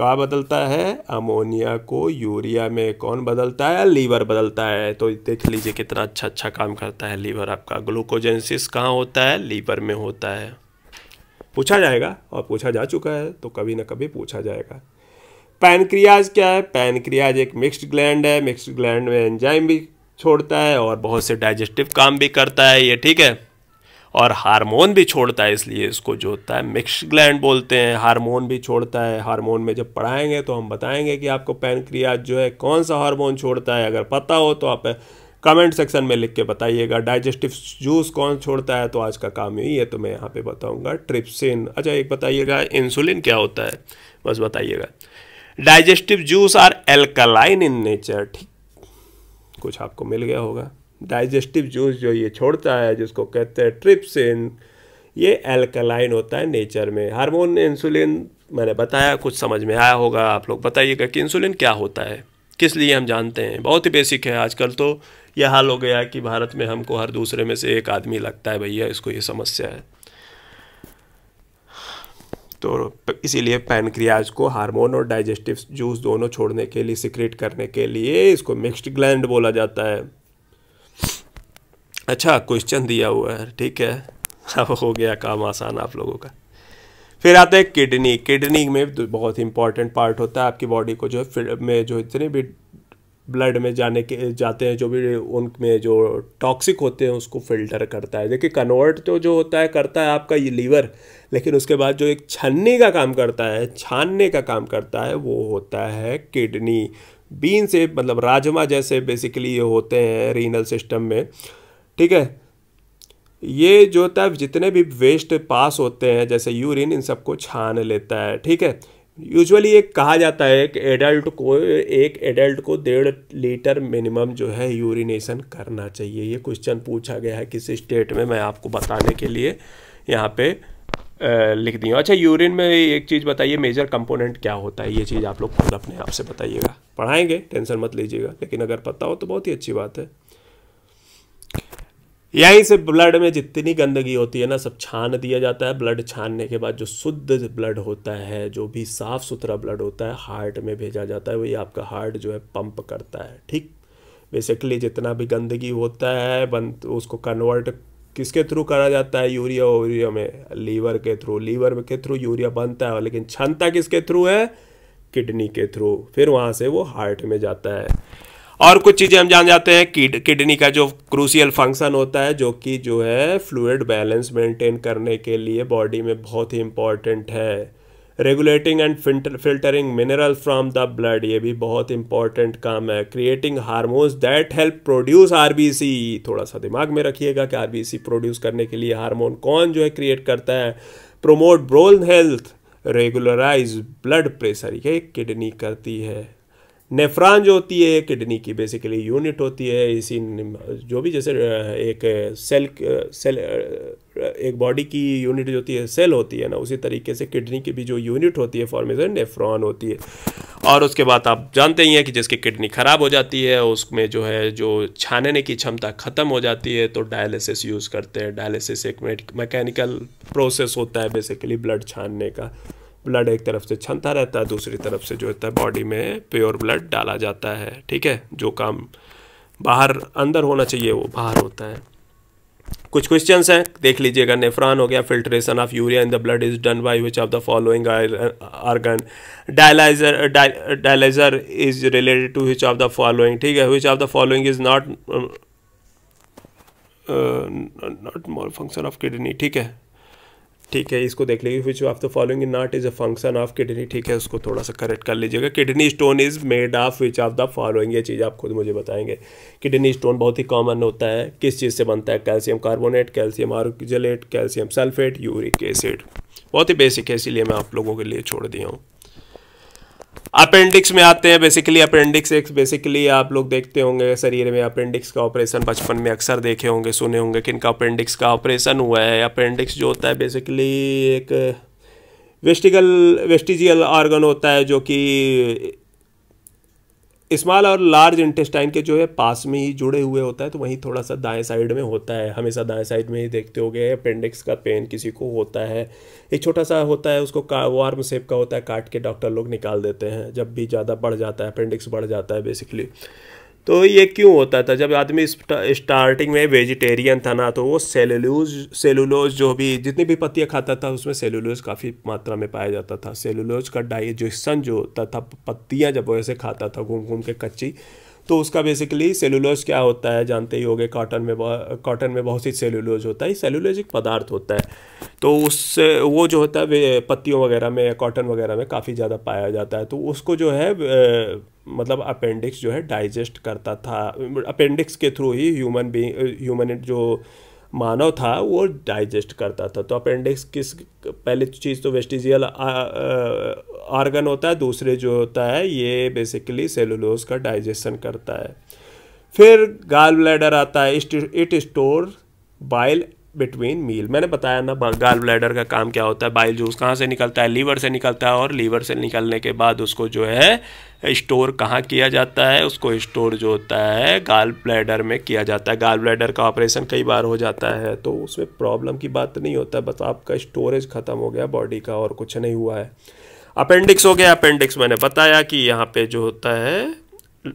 का बदलता है अमोनिया को यूरिया में कौन बदलता है लीवर बदलता है तो देख लीजिए कितना अच्छा अच्छा काम करता है लीवर आपका ग्लूकोजेंसिस कहाँ होता है लीवर में होता है पूछा जाएगा और पूछा जा चुका है तो कभी ना कभी पूछा जाएगा पैनक्रियाज क्या है पैनक्रियाज एक मिक्स्ड ग्लैंड है मिक्स्ड ग्लैंड में एंजाइम भी छोड़ता है और बहुत से डाइजेस्टिव काम भी करता है ये ठीक है और हार्मोन भी छोड़ता है इसलिए इसको जो होता है मिक्स ग्लैंड बोलते हैं हार्मोन भी छोड़ता है हार्मोन में जब पढ़ाएंगे तो हम बताएंगे कि आपको पैनक्रियाज जो है कौन सा हार्मोन छोड़ता है अगर पता हो तो आप कमेंट सेक्शन में लिख के बताइएगा डाइजेस्टिव जूस कौन छोड़ता है तो आज का काम यही है तो मैं यहाँ पर बताऊँगा ट्रिप्सिन अच्छा एक बताइएगा इंसुलिन क्या होता है बस बताइएगा digestive juice are alkaline in nature ठीक कुछ आपको मिल गया होगा डाइजेस्टिव जूस जो ये छोड़ता है जिसको कहते हैं ट्रिप्सिन ये एल्कलाइन होता है नेचर में हार्मोन इंसुलिन मैंने बताया कुछ समझ में आया होगा आप लोग बताइएगा कि इंसुलिन क्या होता है किस लिए हम जानते हैं बहुत ही बेसिक है आजकल तो यह हाल हो गया कि भारत में हमको हर दूसरे में से एक आदमी लगता है भैया इसको ये समस्या है तो इसीलिए पैनक्रियाज को हार्मोन और डाइजेस्टिव जूस दोनों छोड़ने के लिए सिक्रेट करने के लिए इसको मिक्स्ड ग्लैंड बोला जाता है अच्छा क्वेश्चन दिया हुआ है ठीक है अब हो गया काम आसान आप लोगों का फिर आता है किडनी किडनी में बहुत इंपॉर्टेंट पार्ट होता है आपकी बॉडी को जो है में जो इतने भी ब्लड में जाने के जाते हैं जो भी उनमें जो टॉक्सिक होते हैं उसको फिल्टर करता है देखिए कन्वर्ट तो जो होता है करता है आपका ये लीवर लेकिन उसके बाद जो एक छनने का काम करता है छानने का काम करता है वो होता है किडनी बीन से मतलब राजमा जैसे बेसिकली ये होते हैं रीनल सिस्टम में ठीक है ये जो तब जितने भी वेस्ट पास होते हैं जैसे यूरिन इन सबको छान लेता है ठीक है यूजुअली ये कहा जाता है एक एडल्ट को एक एडल्ट को डेढ़ लीटर मिनिमम जो है यूरिनेशन करना चाहिए ये क्वेश्चन पूछा गया है किस स्टेट में मैं आपको बताने के लिए यहाँ पे लिख दी अच्छा यूरिन में एक चीज़ बताइए मेजर कंपोनेंट क्या होता है ये चीज़ आप लोग खुद अपने आप से बताइएगा पढ़ाएंगे टेंशन मत लीजिएगा लेकिन अगर पता हो तो बहुत ही अच्छी बात है यहीं से ब्लड में जितनी गंदगी होती है ना सब छान दिया जाता है ब्लड छानने के बाद जो शुद्ध ब्लड होता है जो भी साफ़ सुथरा ब्लड होता है हार्ट में भेजा जाता है वही आपका हार्ट जो है पंप करता है ठीक बेसिकली जितना भी गंदगी होता है बन उसको कन्वर्ट किसके थ्रू करा जाता है यूरिया वूरिया में लीवर के थ्रू लीवर के थ्रू यूरिया बनता है लेकिन क्षमता किसके थ्रू है किडनी के थ्रू फिर वहाँ से वो हार्ट में जाता है और कुछ चीज़ें हम जान जाते हैं किड किडनी का जो क्रूसियल फंक्शन होता है जो कि जो है फ्लूड बैलेंस मेंटेन करने के लिए बॉडी में बहुत ही इंपॉर्टेंट है regulating and filtering mineral from the blood ये भी बहुत इंपॉर्टेंट काम है creating hormones that help produce are थोड़ा सा दिमाग में रखिएगा कि आर प्रोड्यूस करने के लिए हारमोन कौन जो है क्रिएट करता है प्रोमोट ब्रोल हेल्थ रेगुलराइज ब्लड प्रेशर ये किडनी करती है नेफ्रान जो होती है किडनी की बेसिकली यूनिट होती है इसी जो भी जैसे एक सेल सेल एक बॉडी की यूनिट जो होती है सेल होती है ना उसी तरीके से किडनी की भी जो यूनिट होती है फॉर्मेशन नेफ्रॉन होती है और उसके बाद आप जानते ही हैं कि जिसकी किडनी ख़राब हो जाती है उसमें जो है जो छानने की क्षमता ख़त्म हो जाती है तो डायलिसिस यूज़ करते हैं डायलिसिस एक मैकेनिकल प्रोसेस होता है बेसिकली ब्लड छानने का ब्लड एक तरफ से छनता रहता है दूसरी तरफ से जो होता है बॉडी में प्योर ब्लड डाला जाता है ठीक है जो काम बाहर अंदर होना चाहिए वो बाहर होता है कुछ क्वेश्चन हैं देख लीजिएगा नेफरान हो गया filtration of urea in the blood is done by which of the following organ dialyser dialyser is related to which of the following ठीक है which of the following is not not more function of kidney ठीक है ठीक है इसको देख लेंगे which of the following not is a function of kidney ठीक है उसको थोड़ा सा करेक्ट कर लीजिएगा kidney stone is made of which of the following ये चीज़ आप खुद मुझे बताएंगे किडनी स्टोन बहुत ही कॉमन होता है किस चीज़ से बनता है calcium carbonate calcium oxalate calcium sulphate uric acid बहुत ही बेसिक है इसीलिए मैं आप लोगों के लिए छोड़ दिया हूँ अपेंडिक्स में आते हैं बेसिकली अपेंडिक्स एक बेसिकली आप लोग देखते होंगे शरीर में अपेंडिक्स का ऑपरेशन बचपन में अक्सर देखे होंगे सुने होंगे कि इनका अपेंडिक्स का ऑपरेशन हुआ है अपेंडिक्स जो होता है बेसिकली एक वेस्टिकल वेस्टिजियल ऑर्गन होता है जो कि स्मॉल और लार्ज इंटेस्टाइन के जो है पास में ही जुड़े हुए होता है तो वहीं थोड़ा सा दाएं साइड में होता है हमेशा दाएं साइड में ही देखते हो गए अपेंडिक्स का पेन किसी को होता है एक छोटा सा होता है उसको का वार्म सेप का होता है काट के डॉक्टर लोग निकाल देते हैं जब भी ज़्यादा बढ़ जाता है अपेंडिक्स बढ़ जाता है बेसिकली तो ये क्यों होता था जब आदमी स्टार्टिंग में वेजिटेरियन था ना तो वो सेलुलोज सेलुलोज जो भी जितनी भी पत्तियाँ खाता था उसमें सेलुलोज काफ़ी मात्रा में पाया जाता था सेलुलोज का डाइजेशन जो होता था पत्तियाँ जब वैसे खाता था घूम घूम के कच्ची तो उसका बेसिकली सेलुलोज क्या होता है जानते ही होंगे कॉटन में कॉटन में बहुत सी सेलुलोज होता है सेलुलोज एक पदार्थ होता है तो उससे वो जो होता है पत्तियों वगैरह में कॉटन वगैरह में काफ़ी ज़्यादा पाया जाता है तो उसको जो है मतलब अपेंडिक्स जो है डाइजेस्ट करता था अपेंडिक्स के थ्रू ही ह्यूमन बींग ह्यूमन जो मानव था वो डाइजेस्ट करता था तो अपेंडिक्स किस पहली चीज़ तो वेस्टिजियल ऑर्गन होता है दूसरे जो होता है ये बेसिकली सेलुलोज का डाइजेशन करता है फिर गाल ब्लैडर आता है it store bile between meal मैंने बताया ना गाल ब्लैडर का काम क्या होता है बाइल जूस कहाँ से निकलता है लीवर से निकलता है और लीवर से निकलने के बाद उसको जो है स्टोर कहाँ किया जाता है उसको स्टोर जो होता है गाल ब्लैडर में किया जाता है गाल ब्लैडर का ऑपरेशन कई बार हो जाता है तो उसमें प्रॉब्लम की बात नहीं होता बस आपका स्टोरेज ख़त्म हो गया बॉडी का और कुछ नहीं हुआ है अपेंडिक्स हो गया अपेंडिक्स मैंने बताया कि यहाँ पे जो होता है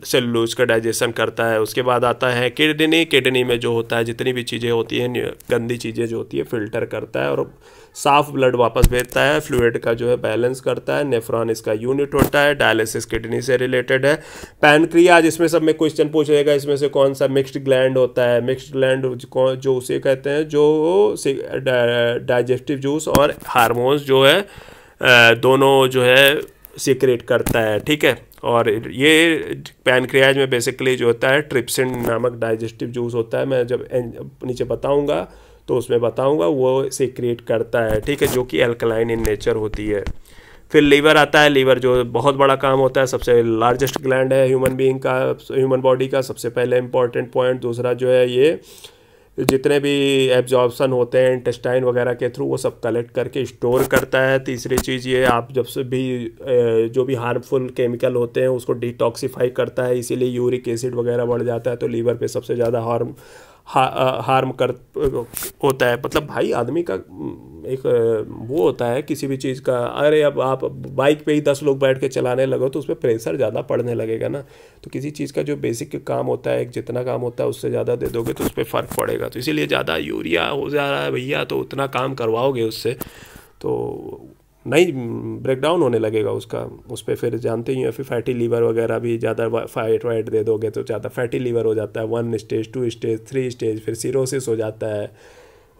सेल्यूज का डाइजेशन करता है उसके बाद आता है किडनी किडनी में जो होता है जितनी भी चीज़ें होती हैं गंदी चीज़ें जो होती है फिल्टर करता है और साफ ब्लड वापस भेजता है फ्लूड का जो है बैलेंस करता है नेफ्रॉन इसका यूनिट होता है डायलिसिस किडनी से रिलेटेड है पैनक्रियाज इसमें सब में क्वेश्चन पूछेगा इसमें से कौन सा मिक्सड ग्लैंड होता है मिक्सड ग्लैंड जो उसे कहते हैं जो डाइजेस्टिव जूस और हारमोन्स जो है दोनों जो है सीक्रेट करता है ठीक है और ये पैनक्रियाज में बेसिकली जो होता है ट्रिप्सिन नामक डाइजेस्टिव जूस होता है मैं जब नीचे बताऊंगा तो उसमें बताऊंगा वो क्रिएट करता है ठीक है जो कि एल्कलाइन इन नेचर होती है फिर लीवर आता है लीवर जो बहुत बड़ा काम होता है सबसे लार्जेस्ट ग्लैंड है ह्यूमन बीइंग का ह्यूमन बॉडी का सबसे पहले इंपॉर्टेंट पॉइंट दूसरा जो है ये जितने भी एब्जॉर्बसन होते हैं इंटेस्टाइन वगैरह के थ्रू वो सब कलेक्ट करके स्टोर करता है तीसरी चीज़ ये आप जब से भी जो भी हार्मफुल केमिकल होते हैं उसको डिटॉक्सीफाई करता है इसीलिए यूरिक एसिड वगैरह बढ़ जाता है तो लीवर पे सबसे ज़्यादा हार्म हा, हार्म कर होता है मतलब भाई आदमी का एक वो होता है किसी भी चीज़ का अरे अब आप बाइक पे ही दस लोग बैठ के चलाने लगो तो उस पर प्रेशर ज़्यादा पड़ने लगेगा ना तो किसी चीज़ का जो बेसिक काम होता है एक जितना काम होता है उससे ज़्यादा दे दोगे तो उस पर फ़र्क पड़ेगा तो इसीलिए ज़्यादा यूरिया हो जा रहा है भैया तो उतना काम करवाओगे उससे तो नहीं ब्रेकडाउन होने लगेगा उसका उस पर फिर जानते ही हैं फिर फैटी लीवर वगैरह भी ज़्यादा फाइट वाइट दे दोगे तो ज़्यादा फैटी लीवर हो जाता है one stage two stage three stage फिर सीरोसिस हो जाता है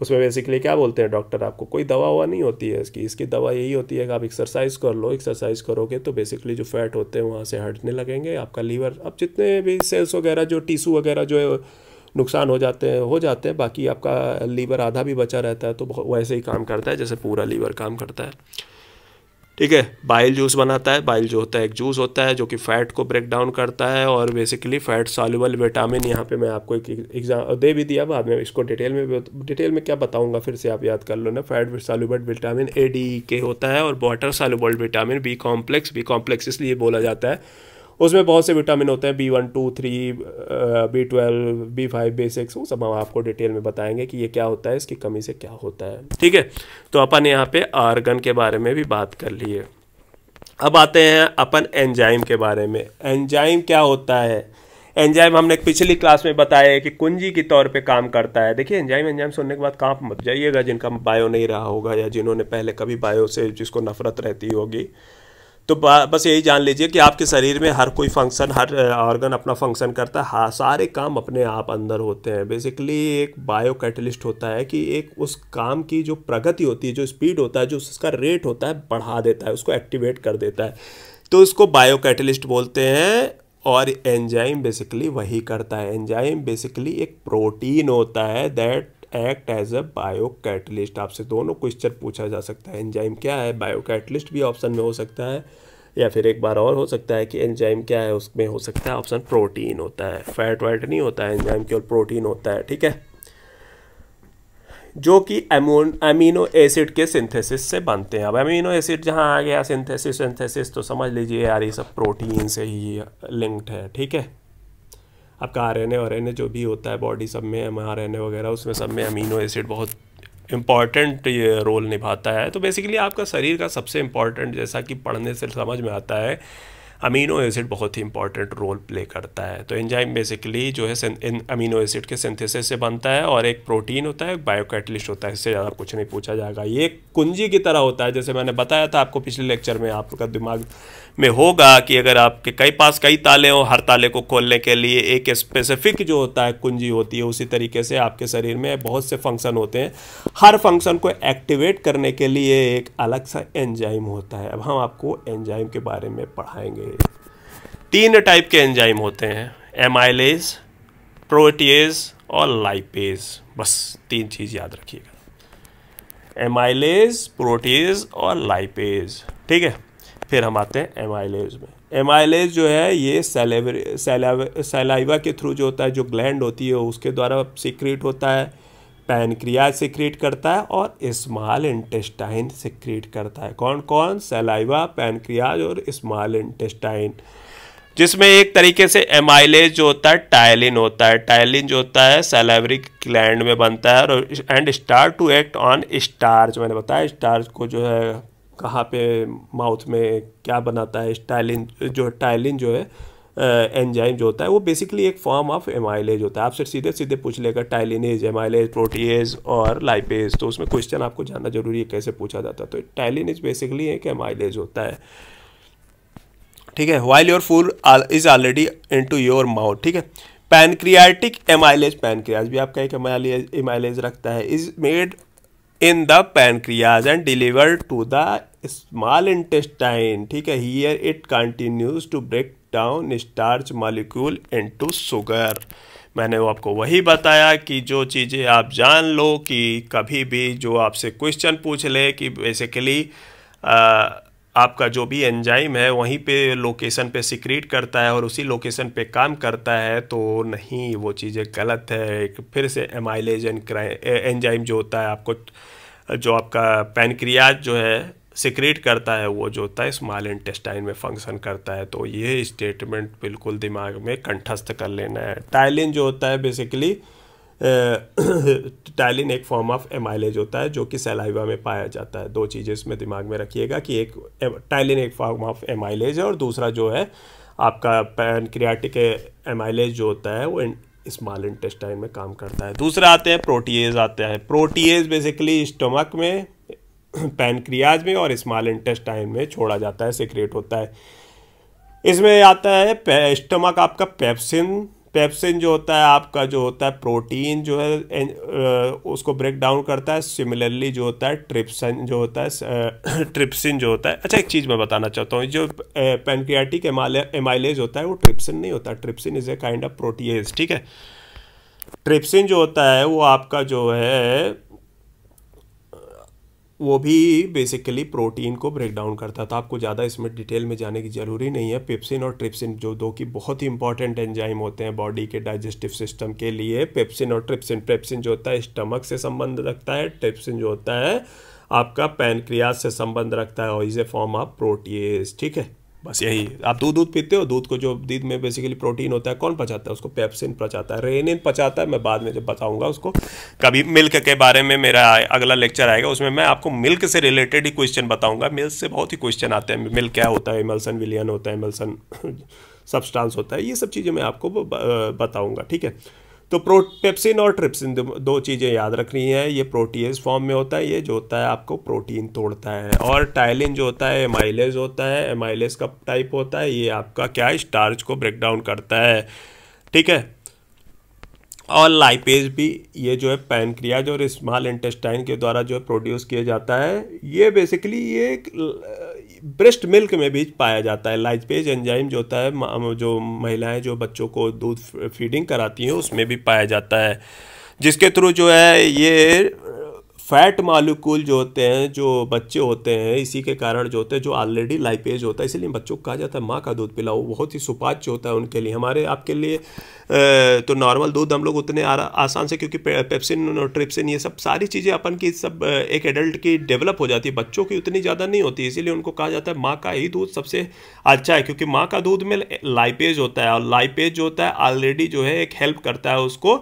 उसमें बेसिकली क्या बोलते हैं डॉक्टर आपको कोई दवा हुआ नहीं होती है इसकी इसकी दवा यही होती है कि आप एक्सरसाइज कर लो एक्सरसाइज करोगे तो बेसिकली जो फैट होते हैं वहाँ से हटने लगेंगे आपका लीवर अब जितने भी सेल्स वगैरह जो टिशू वगैरह जो है नुकसान हो जाते हैं हो जाते हैं बाकी आपका लीवर आधा भी बचा रहता है तो वैसे ही काम करता है जैसे पूरा लीवर काम करता है ठीक है बाइल जूस बनाता है बाइल जो होता है एक जूस होता है जो कि फैट को ब्रेक डाउन करता है और बेसिकली फैट सॉल्युबल विटामिन यहाँ पे मैं आपको एक एग्जाम दे भी दिया बाद में इसको डिटेल में डिटेल में क्या बताऊँगा फिर से आप याद कर लो ना fat soluble vitamin A D K होता है और water soluble vitamin B complex B complex इसलिए बोला जाता है उसमें बहुत से विटामिन होते हैं B one two three B twelve B five B six वो सब हम आपको डिटेल में बताएंगे कि ये क्या होता है इसकी कमी से क्या होता है ठीक है तो अपन यहाँ पे आर्गन के बारे में भी बात कर लिए अब आते हैं अपन एंजाइम के बारे में एंजाइम क्या होता है एंजाइम हमने पिछली क्लास में बताया कि कुंजी के तौर पे काम करता है देखिए एंजाइम एंजाइम सुनने के बाद कांप मत जाइएगा जिनका बायो नहीं रहा होगा या जिन्होंने पहले कभी बायो से जिसको नफरत रहती होगी तो बस यही जान लीजिए कि आपके शरीर में हर कोई फंक्शन हर ऑर्गन अपना फंक्शन करता है हाँ, सारे काम अपने आप अंदर होते हैं बेसिकली एक बायो कैटलिस्ट होता है कि एक उस काम की जो प्रगति होती है जो स्पीड होता है जो उसका रेट होता है बढ़ा देता है उसको एक्टिवेट कर देता है तो उसको बायो कैटलिस्ट बोलते हैं और एंजाइम बेसिकली वही करता है एंजाइम बेसिकली एक प्रोटीन होता है that act as a biocatalyst आपसे दोनों क्वेश्चन पूछा जा सकता है एंजाइम क्या है बायो कैटलिस्ट भी ऑप्शन में हो सकता है या फिर एक बार और हो सकता है कि एंजाइम क्या है उसमें हो सकता है ऑप्शन प्रोटीन होता है फैट वैट नहीं होता है एंजाइम केवल प्रोटीन होता है ठीक है जो कि एमोन अमीनो एसिड के सिंथेसिस से बनते हैं अब अमीनो एसिड जहाँ आ गया सिंथेसिस सिंथेसिस तो समझ लीजिए यार ये सब प्रोटीन से ही लिंक्ड है ठीक है आपका आर एन ए और एन ए जो भी होता है बॉडी सब में एम आर एन ए वगैरह उसमें सब में अमीनो एसिड बहुत इम्पॉर्टेंट ये रोल निभाता है तो बेसिकली आपका शरीर का सबसे इम्पॉर्टेंट जैसा कि पढ़ने से समझ में आता है अमीनो एसिड बहुत ही इंपॉर्टेंट रोल प्ले करता है तो एंजाइम बेसिकली जो है इन अमीनो एसिड के सिंथेसिस से बनता है और एक प्रोटीन होता है बायोकैटलिस्ट होता है इससे ज़्यादा कुछ नहीं पूछा जाएगा ये कुंजी की तरह होता है जैसे मैंने बताया था आपको पिछले लेक्चर में आपका दिमाग में होगा कि अगर आपके कई पास कई ताले हों हर ताले को खोलने के लिए एक स्पेसिफिक जो होता है कुंजी होती है उसी तरीके से आपके शरीर में बहुत से फंक्शन होते हैं हर फंक्शन को एक्टिवेट करने के लिए एक अलग सा एंजाइम होता है अब हम आपको एंजाइम के बारे में पढ़ाएंगे तीन टाइप के एंजाइम होते हैं एमाइलेज प्रोटीज और लाइपेज बस तीन चीज़ याद रखिएगा एमाइलेज प्रोटीज और लाइपेज ठीक है फिर हम आते हैं एमाइलेज में एमाइलेज जो है ये सेलाइवा के थ्रू जो होता है जो ग्लैंड होती है उसके द्वारा सिक्रीट होता है पैनक्रियाज सिक्रीट करता है और स्मॉल इंटेस्टाइन सिक्रीट करता है कौन कौन सेलाइवा पैनक्रियाज और स्मॉल इंटेस्टाइन जिसमें एक तरीके से एमाइलेज जो होता है टाइलिन होता है टाइलिन जो होता है सेलेवरिक ग्लैंड में बनता है और and start to act on starch मैंने बताया स्टार्च को जो है कहाँ पे माउथ में क्या बनाता है टाइलिन जो टाइलिन जो है एंजाइम जो होता है वो बेसिकली एक फॉर्म ऑफ एमाइलेज होता है आपसे सीधे सीधे पूछ लेगा टाइलिनेज एमाइलेज प्रोटीज और लाइपेज तो उसमें क्वेश्चन आपको जानना जरूरी है कैसे पूछा जाता है तो टाइलिनेज बेसिकली एक एमाइलेज होता है ठीक है while your food is already in to your mouth ठीक है पैनक्रियाटिक एमाइलेज पैनक्रियाज भी आपका एक एमाइलेज रखता है is made in the pancreas and deliver to the small intestine ठीक है here it continues to break down starch molecule into sugar मैंने वो आपको वही बताया कि जो चीज़ें आप जान लो कि कभी भी जो आपसे क्वेश्चन पूछ ले कि बेसिकली आपका जो भी एंजाइम है वहीं पे लोकेशन पे सिक्रीट करता है और उसी लोकेशन पे काम करता है तो नहीं वो चीज़ें गलत है एक फिर से एमाइलेज एंजाइम जो होता है आपको जो आपका पैनक्रियाज जो है सिक्रीट करता है वो जो होता है स्मॉल इंटेस्टाइन में फंक्शन करता है तो ये स्टेटमेंट बिल्कुल दिमाग में कंठस्थ कर लेना है टाइलिन जो होता है बेसिकली टाइलिन एक फॉर्म ऑफ एमाइलेज होता है जो कि सेलाइवा में पाया जाता है दो चीज़ें इसमें दिमाग में रखिएगा कि एक टाइलिन एक फॉर्म ऑफ एमाइलेज है और दूसरा जो है आपका पैनक्रियाटिक एमाइलेज जो होता है वो स्मॉल इंटेस्टाइन में काम करता है दूसरा आते हैं प्रोटीज आते हैं प्रोटीज बेसिकली स्टमक में पैनक्रियाज में और स्मॉल इंटेस्टाइन में छोड़ा जाता है सिक्रेट होता है इसमें आता है स्टमक आपका पेप्सिन पेप्सिन जो होता है आपका जो होता है प्रोटीन जो है उसको ब्रेक डाउन करता है सिमिलरली जो होता है ट्रिप्सन जो होता है ट्रिप्सिन जो होता है अच्छा एक चीज़ मैं बताना चाहता हूँ जो पेनक्रियाटिक एमाइलेज होता है वो ट्रिप्सिन नहीं होता trypsin is a kind of protease ठीक है ट्रिप्सिन जो होता है वो आपका जो है वो भी बेसिकली प्रोटीन को ब्रेक डाउन करता था आपको ज़्यादा इसमें डिटेल में जाने की ज़रूरी नहीं है पेप्सिन और ट्रिप्सिन जो दो की बहुत ही इंपॉर्टेंट एंजाइम होते हैं बॉडी के डाइजेस्टिव सिस्टम के लिए पेप्सिन और ट्रिप्सिन पेप्सिन जो होता है स्टमक से संबंध रखता है ट्रिप्सिन जो होता है आपका पैनक्रियाज से संबंध रखता है और is a form of protease ठीक है बस यही आप दूध दूध पीते हो दूध को जो दूध में बेसिकली प्रोटीन होता है कौन पचाता है उसको पेप्सिन पचाता है रेनिन पचाता है मैं बाद में जब बताऊंगा उसको कभी मिल्क के बारे में मेरा अगला लेक्चर आएगा उसमें मैं आपको मिल्क से रिलेटेड ही क्वेश्चन बताऊंगा मिल्क से बहुत ही क्वेश्चन आते हैं मिल्क क्या होता है एमल्सन विलियन होता है एमल्सन सबस्टांस होता है ये सब चीज़ें मैं आपको बताऊँगा ठीक है तो प्रोटेप्सिन और ट्रिप्सिन दो चीज़ें याद रखनी है ये प्रोटीज फॉर्म में होता है ये जो होता है आपको प्रोटीन तोड़ता है और टाइलिन जो होता है एमाइलेज होता है एमाइलेज का टाइप होता है ये आपका क्या है स्टार्च को ब्रेक डाउन करता है ठीक है और लाइपेज भी ये जो है पैनक्रियाज और स्मॉल इंटेस्टाइन के द्वारा जो है प्रोड्यूस किया जाता है ये बेसिकली ये एक ब्रेस्ट मिल्क में भी पाया जाता है लाइजपेज एंजाइम जो होता है जो महिलाएं जो बच्चों को दूध फीडिंग कराती हैं उसमें भी पाया जाता है जिसके थ्रू जो है ये फैट मालिकूल जो होते हैं जो बच्चे होते हैं इसी के कारण जो होते हैं जो ऑलरेडी लाइपेज होता है इसीलिए बच्चों को कहा जाता है माँ का दूध पिलाओ बहुत ही सुपाच्य होता है उनके लिए हमारे आपके लिए तो नॉर्मल दूध हम लोग उतने आसान से क्योंकि पेप्सिन ट्रिप्सिन ये सब सारी चीज़ें अपन की सब एक एडल्ट की डेवलप हो जाती है बच्चों की उतनी ज़्यादा नहीं होती इसीलिए उनको कहा जाता है माँ का ही दूध सबसे अच्छा है क्योंकि माँ का दूध में लाइपेज होता है और लाइपेज जो होता है ऑलरेडी जो है एक हेल्प करता है उसको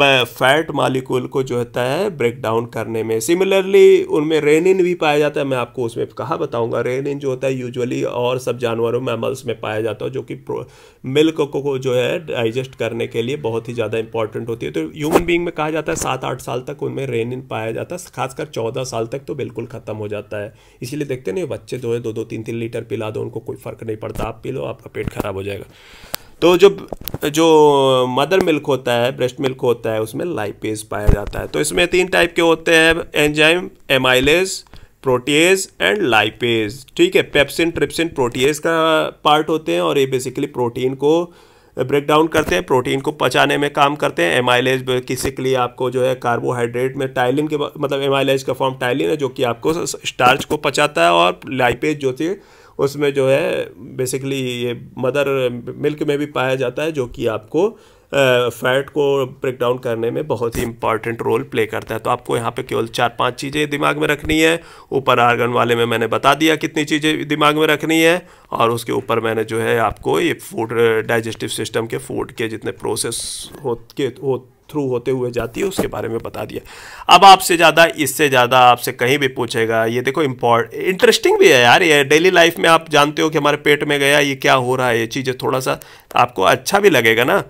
फैट मालिकूल को जो होता है ब्रेक डाउन करने में सिमिलरली उनमें रेनिन भी पाया जाता है मैं आपको उसमें कहा बताऊंगा रेनिन जो होता है यूजुअली और सब जानवरों मैमल्स में पाया जाता है जो कि मिल्क को, को जो है डाइजेस्ट करने के लिए बहुत ही ज़्यादा इंपॉर्टेंट होती है तो ह्यूमन बींग में कहा जाता है सात आठ साल तक उनमें रेनिन पाया जाता है खासकर चौदह साल तक तो बिल्कुल ख़त्म हो जाता है इसीलिए देखते ना बच्चे जो है दो दो तीन तीन लीटर पिला दो उनको कोई फ़र्क नहीं पड़ता आप पी लो आपका पेट खराब हो जाएगा तो जो जो मदर मिल्क होता है ब्रेस्ट मिल्क होता है उसमें लाइपेज पाया जाता है तो इसमें तीन टाइप के होते हैं enzyme amylase protease and lipase ठीक है पेप्सिन ट्रिप्सिन प्रोटीज का पार्ट होते हैं और ये बेसिकली प्रोटीन को ब्रेक डाउन करते हैं प्रोटीन को पचाने में काम करते हैं एमाइलेज बेसिकली आपको जो है कार्बोहाइड्रेट में टाइलिन के मतलब एमाइलेज का फॉर्म टाइलिन है जो कि आपको स्टार्च को पचाता है और लाइपेज जो थी उसमें जो है बेसिकली ये मदर मिल्क में भी पाया जाता है जो कि आपको फैट को ब्रेक डाउन करने में बहुत ही इंपॉर्टेंट रोल प्ले करता है तो आपको यहाँ पे केवल चार पांच चीज़ें दिमाग में रखनी है ऊपर आर्गन वाले में मैंने बता दिया कितनी चीज़ें दिमाग में रखनी है और उसके ऊपर मैंने जो है आपको ये फूड डाइजेस्टिव सिस्टम के फूड के जितने प्रोसेस हो के हो थ्रू होते हुए जाती है उसके बारे में बता दिया अब आपसे ज़्यादा इससे ज़्यादा आपसे कहीं भी पूछेगा ये देखो इम्पॉर्ट इंटरेस्टिंग भी है यार ये डेली लाइफ में आप जानते हो कि हमारे पेट में गया ये क्या हो रहा है ये चीज़ें थोड़ा सा आपको अच्छा भी लगेगा ना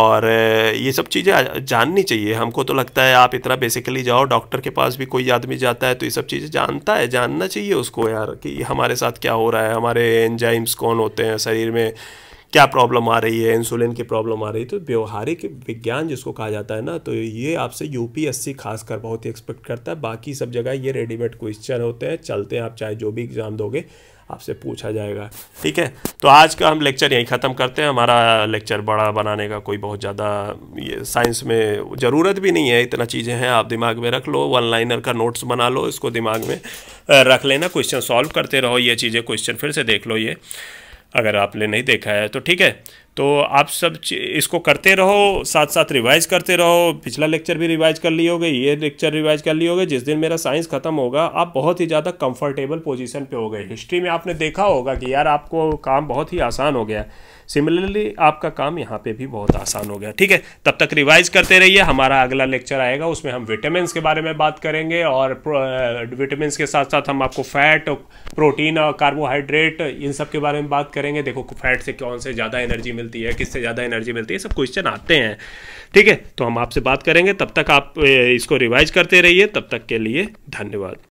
और ये सब चीज़ें जाननी चाहिए हमको तो लगता है आप इतना बेसिकली जाओ डॉक्टर के पास भी कोई आदमी जाता है तो ये सब चीज़ें जानता है जानना चाहिए उसको यार कि हमारे साथ क्या हो रहा है हमारे एंजाइम्स कौन होते हैं शरीर में क्या प्रॉब्लम आ रही है इंसुलिन की प्रॉब्लम आ रही है तो व्यवहारिक विज्ञान जिसको कहा जाता है ना तो ये आपसे यूपीएससी खासकर बहुत ही एक्सपेक्ट करता है बाकी सब जगह ये रेडीमेड क्वेश्चन होते हैं चलते हैं आप चाहे जो भी एग्ज़ाम दोगे आपसे पूछा जाएगा ठीक है तो आज का हम लेक्चर यहीं ख़त्म करते हैं हमारा लेक्चर बड़ा बनाने का कोई बहुत ज़्यादा ये साइंस में ज़रूरत भी नहीं है इतना चीज़ें हैं आप दिमाग में रख लो वन लाइनर का नोट्स बना लो इसको दिमाग में रख लेना क्वेश्चन सॉल्व करते रहो ये चीज़ें क्वेश्चन फिर से देख लो ये अगर आपने नहीं देखा है तो ठीक है तो आप सब इसको करते रहो साथ साथ रिवाइज करते रहो पिछला लेक्चर भी रिवाइज कर लिए होगे ये लेक्चर रिवाइज कर लिए होगे जिस दिन मेरा साइंस खत्म होगा आप बहुत ही ज़्यादा कंफर्टेबल पोजीशन पे हो गए हिस्ट्री में आपने देखा होगा कि यार आपको काम बहुत ही आसान हो गया सिमिलरली आपका काम यहाँ पे भी बहुत आसान हो गया ठीक है तब तक रिवाइज करते रहिए हमारा अगला लेक्चर आएगा उसमें हम विटामिन के बारे में बात करेंगे और विटामिन के साथ साथ हम आपको फैट प्रोटीन और कार्बोहाइड्रेट इन सब के बारे में बात करेंगे देखो फैट से कौन से ज़्यादा एनर्जी मिलती है किससे ज़्यादा एनर्जी मिलती है सब क्वेश्चन आते हैं ठीक है तो हम आपसे बात करेंगे तब तक आप इसको रिवाइज करते रहिए तब तक के लिए धन्यवाद